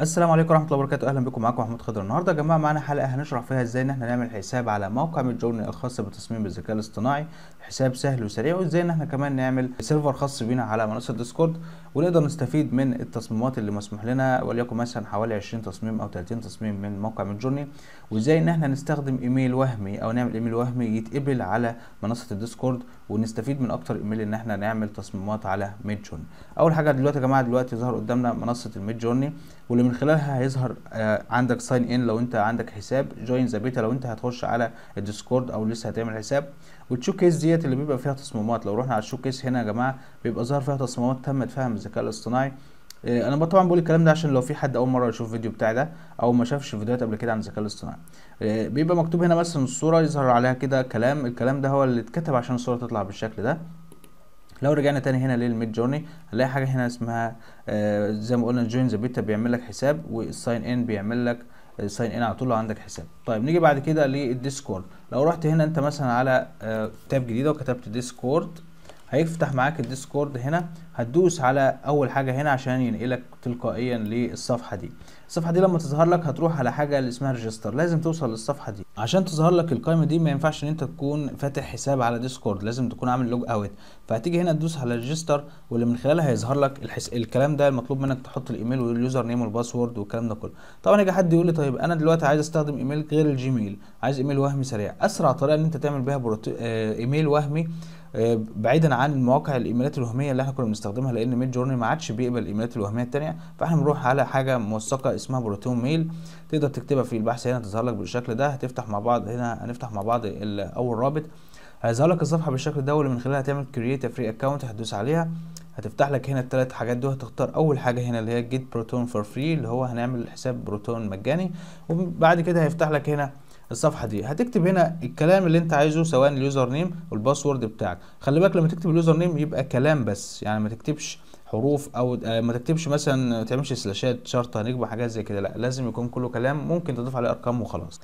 السلام عليكم ورحمه الله وبركاته اهلا بكم معاكم محمود خضر النهارده يا جماعه معانا حلقه هنشرح فيها ازاي ان احنا نعمل حساب على موقع ميدجورني الخاص بالتصميم بالذكاء الاصطناعي حساب سهل وسريع وازاي ان احنا كمان نعمل سيرفر خاص بينا على منصه ديسكورد ونقدر نستفيد من التصميمات اللي مسموح لنا وليكن مثلا حوالي 20 تصميم او 30 تصميم من موقع ميدجورني جورني وازاي ان احنا نستخدم ايميل وهمي او نعمل ايميل وهمي يتقبل على منصه الديسكورد ونستفيد من اكتر ايميل ان احنا نعمل تصميمات على ميدجورني جورني اول حاجه دلوقتي يا جماعه دلوقتي ظهر قدامنا منصه الميدجورني واللي من خلالها هيظهر آه، عندك ساين ان لو انت عندك حساب جوين ذا بيتا لو انت هتخش على الديسكورد او لسه هتعمل حساب والشو كيس ديت اللي بيبقى فيها تصميمات لو رحنا على الشو كيس هنا يا جماعه بيبقى ظاهر فيها تصميمات تمت فهم الذكاء الاصطناعي آه، انا طبعا بقول الكلام ده عشان لو في حد اول مره يشوف الفيديو بتاعي ده او ما شافش فيديوهات قبل كده عن الذكاء الاصطناعي آه، بيبقى مكتوب هنا مثلا الصوره يظهر عليها كده كلام الكلام ده هو اللي اتكتب عشان الصوره تطلع بالشكل ده لو رجعنا تاني هنا للميد جورني هنلاقي حاجه هنا اسمها آه زي ما قلنا جوين ذا بيتا بيعمل لك حساب والساين ان بيعمل لك ساين آه، ان على طول لو عندك حساب طيب نيجي بعد كده للديسكورد لو رحت هنا انت مثلا على آه تاب جديده وكتبت ديسكورد هيفتح معاك الديسكورد هنا هتدوس على اول حاجه هنا عشان ينقلك تلقائيا للصفحه دي الصفحه دي لما تظهر لك هتروح على حاجه اللي اسمها ريجستر لازم توصل للصفحه دي عشان تظهر لك القائمه دي ما ينفعش ان انت تكون فاتح حساب على ديسكورد لازم تكون عامل لوج اوت فهتيجي هنا تدوس على ريجستر واللي من خلالها هيظهر لك الحس... الكلام ده المطلوب منك تحط الايميل واليوزر نيم والباسورد والكلام ده كله طبعا يجي حد يقول لي طيب انا دلوقتي عايز استخدم ايميل غير الجيميل عايز ايميل وهمي سريع اسرع طريقه ان انت تعمل بيها بروت... آه، ايميل وهمي آه، بعيدا عن مواقع الايميلات الوهميه اللي احنا كنا بنستخدمها لان ميد جورني ما عادش بيقبل الايميلات الوهميه الثانيه فاحنا بنروح على حاجه موثقه اسمها بروتون ميل تقدر تكتبها في البحث هنا تظهر لك بالشكل ده هتفتح مع بعض هنا هنفتح مع بعض اول رابط هيظهر لك الصفحه بالشكل ده واللي من خلالها هتعمل كرييت فري اكونت هتدوس عليها هتفتح لك هنا الثلاث حاجات دول هتختار اول حاجه هنا اللي هي جيت بروتون فور فري اللي هو هنعمل حساب بروتون مجاني وبعد كده هيفتح لك هنا الصفحه دي هتكتب هنا الكلام اللي انت عايزه سواء اليوزر نيم والباسورد بتاعك خلي بالك لما تكتب اليوزر نيم يبقى كلام بس يعني ما تكتبش حروف او آه، ما تكتبش مثلا ما تعملش سلاشات شرطه نجمه حاجات زي كده لا لازم يكون كله كلام ممكن تضيف عليه ارقام وخلاص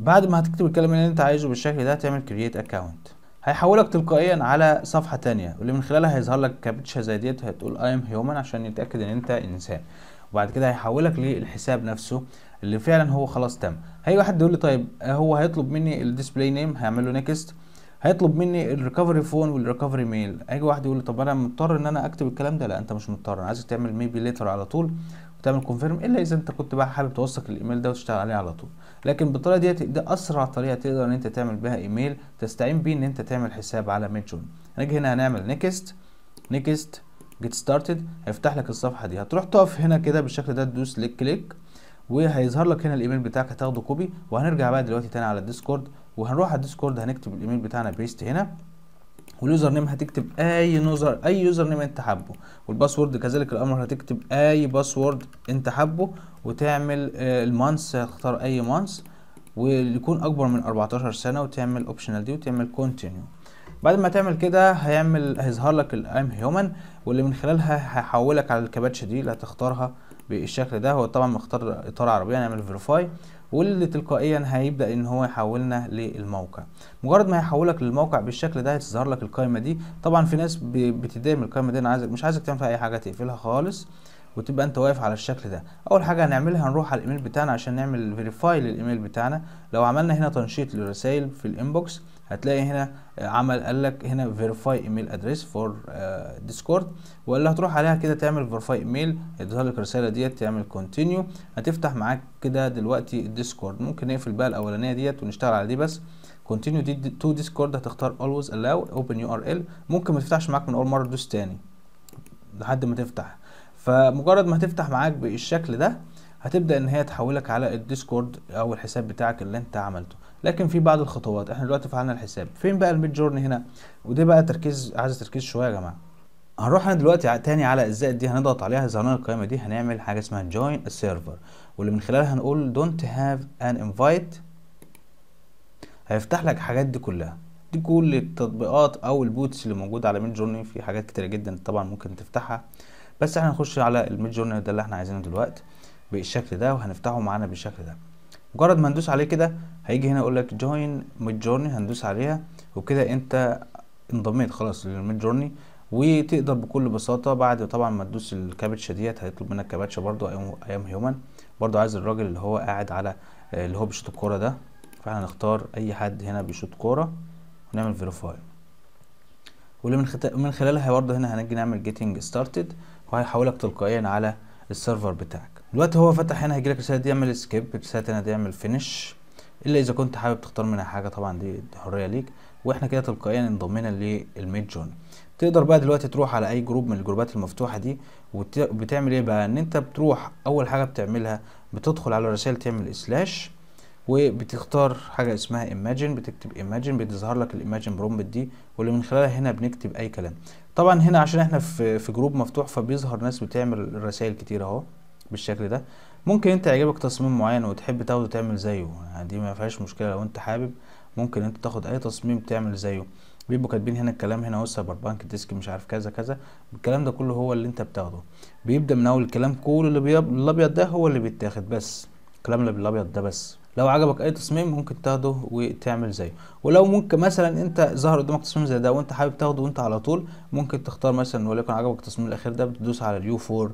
بعد ما هتكتب الكلام اللي انت عايزه بالشكل ده تعمل كرييت اكونت هيحولك تلقائيا على صفحه تانية واللي من خلالها هيظهر لك كابتشا زي ديت هتقول اي ام هيومن عشان يتاكد ان انت انسان وبعد كده هيحولك للحساب نفسه اللي فعلا هو خلاص تم هيجي واحد يقول لي طيب آه، هو هيطلب مني الديسبلاي نيم هعمل له نيكست هيطلب مني الريكفري فون والريكفري ميل هيجي واحد يقول لي طب انا مضطر ان انا اكتب الكلام ده لا انت مش مضطر عايزك تعمل ميبي ليتر على طول وتعمل كونفيرم الا اذا انت كنت بقى حابب توثق الايميل ده وتشتغل عليه على طول لكن بالطريقه ديت ده اسرع طريقه تقدر ان انت تعمل بها ايميل تستعين بيه ان انت تعمل حساب على ميتشون هنيجي هنا هنعمل نيكست نيكست جيت ستارتد هيفتح لك الصفحه دي هتروح تقف هنا كده بالشكل ده تدوس ليك كليك وهيظهر لك هنا الايميل بتاعك هتاخده كوبي وهنرجع بقى دلوقتي تاني على الديسكورد وهنروح على الديسكورد هنكتب الايميل بتاعنا بيست هنا واليوزر نيم هتكتب اي نوزر اي يوزر نيم انت حابه والباسورد كذلك الامر هتكتب اي باسورد انت حابه وتعمل آه، المانس هتختار اي مانس ويكون اكبر من 14 سنه وتعمل اوبشنال دي وتعمل كونتينيو بعد ما تعمل كده هيعمل هيظهر لك الايم هيومن واللي من خلالها هيحولك على الكباتش دي اللي هتختارها بالشكل ده هو طبعا مختار اطار عربي هنعمل يعني فيريفاي واللي تلقائيا هيبدا ان هو يحولنا للموقع مجرد ما يحولك للموقع بالشكل ده هتظهر لك القائمه دي طبعا في ناس من القائمه دي انا عايزك مش عايزك تعمل فيها اي حاجه تقفلها خالص وتبقى انت واقف على الشكل ده اول حاجه هنعملها هنروح على الايميل بتاعنا عشان نعمل فيريفاي للايميل بتاعنا لو عملنا هنا تنشيط للرسائل في الانبوكس هتلاقي هنا آه، عمل قال لك هنا فيريفاي ايميل ادريس فور ديسكورد ولا هتروح عليها كده تعمل فيريفاي ايميل يظهر لك الرساله ديت تعمل كونتينيو هتفتح معاك كده دلوقتي الديسكورد ممكن نقفل بقى الاولانيه ديت ونشتغل على دي بس كونتينيو دي تو ديسكورد هتختار اولويز الاو اوبن يو ار ال ممكن ما تفتحش معاك من اول مره دوس تاني لحد ما تفتح فمجرد ما هتفتح معاك بالشكل ده هتبدا ان هي تحولك على الديسكورد او الحساب بتاعك اللي انت عملته لكن في بعض الخطوات احنا دلوقتي فعلنا الحساب فين بقى الميد جورني هنا وده بقى تركيز عايز تركيز شويه يا جماعه هنروح انا دلوقتي تاني على الزائد دي هنضغط عليها زرار القائمه دي هنعمل حاجه اسمها جوين السيرفر واللي من خلالها هنقول دونت هاف ان انفايت هيفتح لك الحاجات دي كلها دي كل التطبيقات او البوتس اللي موجوده على ميد جورني في حاجات كتيره جدا طبعا ممكن تفتحها بس احنا هنخش على الميد جورني ده اللي احنا عايزينه دلوقتي بالشكل ده وهنفتحه معانا بالشكل ده مجرد ما ندوس عليه كده هيجي هنا يقول لك جوين ميد جورني هندوس عليها وكده انت انضميت خلاص للميد جورني وتقدر بكل بساطه بعد طبعا ما تدوس الكابتشه ديت هيطلب منك كابتشه برضو ايام هيومن برضو عايز الراجل اللي هو قاعد على آه، اللي هو بيشوط الكوره ده فاحنا هنختار اي حد هنا بيشوط كوره ونعمل فيريفاي واللي من, خت... من خلالها برضو هنا هنجي نعمل جيتنج ستارتد وهيحولك تلقائيا على السيرفر بتاعك دلوقتي هو فتح هنا هيجيلك رساله دي اعمل سكيب الرسالة هنا دي اعمل فينش الا اذا كنت حابب تختار منها حاجه طبعا دي, حريه ليك واحنا كده تلقائيا انضمينا للميد جون تقدر بقى دلوقتي تروح على اي جروب من الجروبات المفتوحه دي وبتعمل ايه بقى ان انت بتروح اول حاجه بتعملها بتدخل على الرسائل تعمل سلاش وبتختار حاجه اسمها إيماجين بتكتب إيماجين بتظهر لك الإيماجين برومبت دي واللي من خلالها هنا بنكتب اي كلام طبعا هنا عشان احنا في جروب مفتوح فبيظهر ناس بتعمل رسائل كتير اهو بالشكل ده ممكن انت يعجبك تصميم معين وتحب تاخده تعمل زيه يعني دي ما فيهاش مشكله لو انت حابب ممكن انت تاخد اي تصميم تعمل زيه بيبقوا كاتبين هنا الكلام هنا هو السايبر بانك ديسك مش عارف كذا كذا الكلام ده كله هو اللي انت بتاخده بيبدا من اول الكلام كله اللي الابيض ده هو اللي بيتاخد بس الكلام اللي بالابيض ده بس لو عجبك اي تصميم ممكن تاخده وتعمل زيه ولو ممكن مثلا انت ظهر قدامك تصميم زي ده وانت حابب تاخده وانت على طول ممكن تختار مثلا وليكن عجبك التصميم الاخير ده بتدوس على اليو 4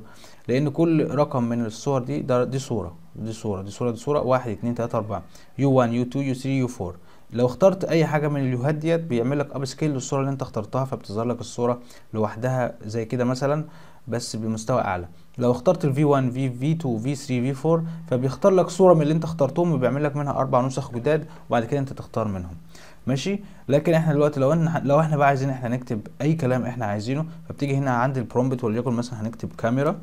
لان كل رقم من الصور دي ده دي صوره دي صوره دي صوره دي صوره 1 2 3 4 يو 1 يو 2 يو 3 يو 4 لو اخترت اي حاجه من اليوهات ديت بيعمل لك اب سكيل للصوره اللي انت اخترتها فبتظهر لك الصوره لوحدها زي كده مثلا بس بمستوى اعلى لو اخترت الفي 1 في في 2 في 3 في 4 فبيختار لك صوره من اللي انت اخترتهم وبيعمل لك منها اربع نسخ جداد وبعد كده انت تختار منهم ماشي لكن احنا دلوقتي لو ان لو احنا بقى عايزين احنا نكتب اي كلام احنا عايزينه فبتيجي هنا عند البرومبت وليكن مثلا هنكتب كاميرا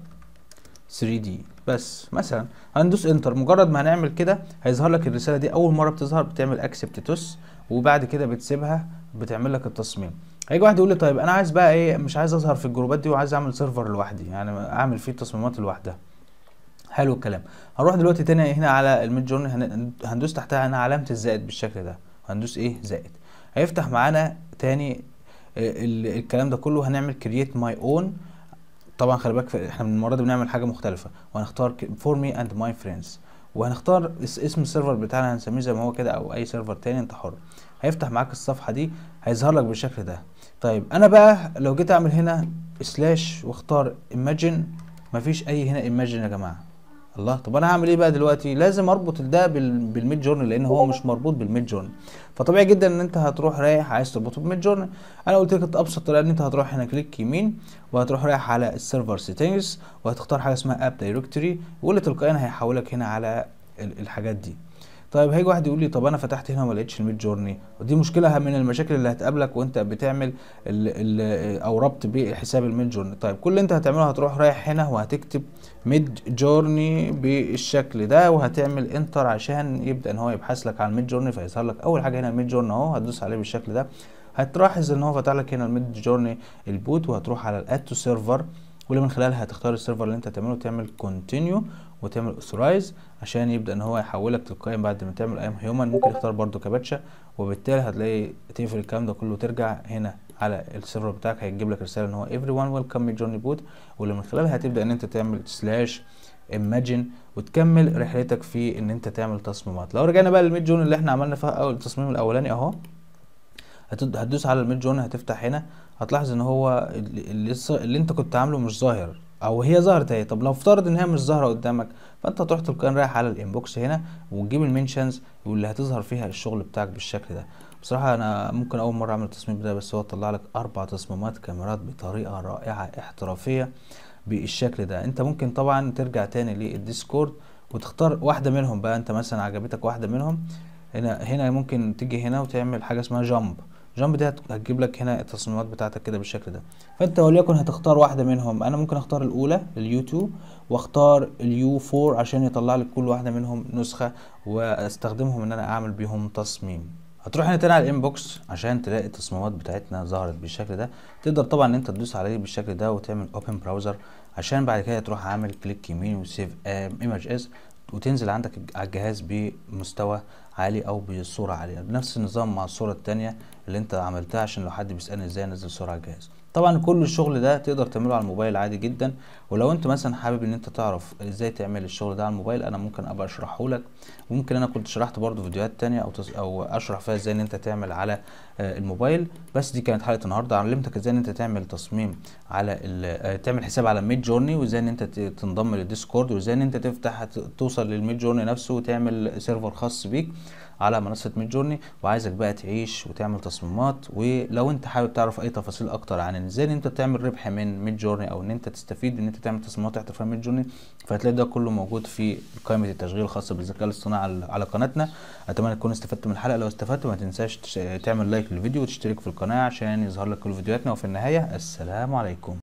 3 دي بس مثلا هندوس انتر مجرد ما هنعمل كده هيظهر لك الرساله دي اول مره بتظهر بتعمل اكسبت توس وبعد كده بتسيبها بتعمل لك التصميم هيجي واحد يقول لي طيب انا عايز بقى ايه مش عايز اظهر في الجروبات دي وعايز اعمل سيرفر لوحدي يعني اعمل فيه تصميمات لوحدها حلو الكلام هنروح دلوقتي تاني هنا على الميد جورني هندوس تحتها هنا علامه الزائد بالشكل ده هندوس ايه زائد هيفتح معانا تاني آه، الكلام ده كله هنعمل كرييت ماي اون طبعا خلي بالك احنا من المره دي بنعمل حاجه مختلفه وهنختار فور مي اند ماي فريندز وهنختار اسم السيرفر بتاعنا هنسميه زي ما هو كده او اي سيرفر تاني انت حر هيفتح معاك الصفحه دي هيظهر لك بالشكل ده طيب انا بقى لو جيت اعمل هنا سلاش واختار ايماجن مفيش اي هنا ايماجن يا جماعه الله طب انا هعمل ايه بقى دلوقتي لازم اربط ده بالميد جورنال لان هو مش مربوط بالميد جورنال فطبيعي جدا ان انت هتروح رايح عايز تربطه بالميد جورنال انا قلت لك ابسط طريقه ان انت هتروح هنا كليك يمين وهتروح رايح على السيرفر سيتنجز وهتختار حاجه اسمها اب دايركتوري واللي تلقائيا هيحولك هنا على الحاجات دي طيب هيجي واحد يقول لي طب انا فتحت هنا وما لقيتش الميد جورني ودي مشكله من المشاكل اللي هتقابلك وانت بتعمل الـ الـ او ربط بحساب الميد جورني طيب كل اللي انت هتعمله هتروح رايح هنا وهتكتب ميد جورني بالشكل ده وهتعمل انتر عشان يبدا ان هو يبحث لك عن الميد جورني فيظهر لك اول حاجه هنا الميد جورني اهو هتدوس عليه بالشكل ده هتلاحظ ان هو فتح لك هنا الميد جورني البوت وهتروح على الاد تو سيرفر واللي من خلالها هتختار السيرفر اللي انت هتعمله تعمل كونتينيو وتعمل اوثرايز عشان يبدا ان هو يحولك تلقائيا بعد ما تعمل ايام هيومن ممكن يختار برده كباتشا وبالتالي هتلاقي تقفل الكلام ده كله وترجع هنا على السيرفر بتاعك هيجيب لك رساله ان هو everyone welcome جوني بوت واللي من خلالها هتبدا ان انت تعمل سلاش imagine وتكمل رحلتك في ان انت تعمل تصميمات لو رجعنا بقى للميد جون اللي احنا عملنا فيها اول التصميم الاولاني اهو هتدوس على الميد جون هتفتح هنا هتلاحظ ان هو اللي, اللي انت كنت عامله مش ظاهر او هي ظهرت اهي طب لو افترض انها مش ظاهره قدامك فانت تروح تلقائيا رايح على الانبوكس هنا وتجيب المنشنز واللي هتظهر فيها الشغل بتاعك بالشكل ده بصراحه انا ممكن اول مره اعمل التصميم ده بس هو طلع لك اربع تصميمات كاميرات بطريقه رائعه احترافيه بالشكل ده انت ممكن طبعا ترجع تاني للديسكورد وتختار واحده منهم بقى انت مثلا عجبتك واحده منهم هنا هنا ممكن تيجي هنا وتعمل حاجه اسمها جامب جامب دي هتجيب لك هنا التصميمات بتاعتك كده بالشكل ده فانت وليكن هتختار واحده منهم انا ممكن اختار الاولى اليو 2 واختار اليو 4 عشان يطلع لك كل واحده منهم نسخه واستخدمهم ان انا اعمل بيهم تصميم هتروح هنا تاني على الانبوكس عشان تلاقي التصميمات بتاعتنا ظهرت بالشكل ده تقدر طبعا ان انت تدوس عليه بالشكل ده وتعمل اوبن براوزر عشان بعد كده تروح عامل كليك يمين وسيف ايمج از وتنزل عندك على الجهاز بمستوى عالي او بصوره عاليه بنفس النظام مع الصوره الثانيه اللي انت عملتها عشان لو حد بيسالني ازاي انزل صوره على الجهاز طبعا كل الشغل ده تقدر تعمله على الموبايل عادي جدا ولو انت مثلا حابب ان انت تعرف ازاي تعمل الشغل ده على الموبايل انا ممكن ابقى اشرحه لك وممكن انا كنت شرحت برضو فيديوهات تانية او تص... او اشرح فيها ازاي ان انت تعمل على آه، الموبايل بس دي كانت حلقه النهارده علمتك ازاي ان انت تعمل تصميم على ال... آه، تعمل حساب على ميد جورني وازاي ان انت تنضم للديسكورد وازاي ان انت تفتح توصل للميد جورني نفسه وتعمل سيرفر خاص بيك على منصه ميد جورني وعايزك بقى تعيش وتعمل تصميمات ولو انت حابب تعرف اي تفاصيل اكتر عن ازاي ان انت تعمل ربح من ميد جورني او ان انت تستفيد ان انت تعمل تصميمات احترافيه ميد جورني فهتلاقي ده كله موجود في قائمه التشغيل الخاصه بالذكاء الاصطناعي على قناتنا اتمنى تكون استفدت من الحلقه لو استفدت ما تنساش تعمل لايك للفيديو وتشترك في القناه عشان يظهر لك كل فيديوهاتنا وفي النهايه السلام عليكم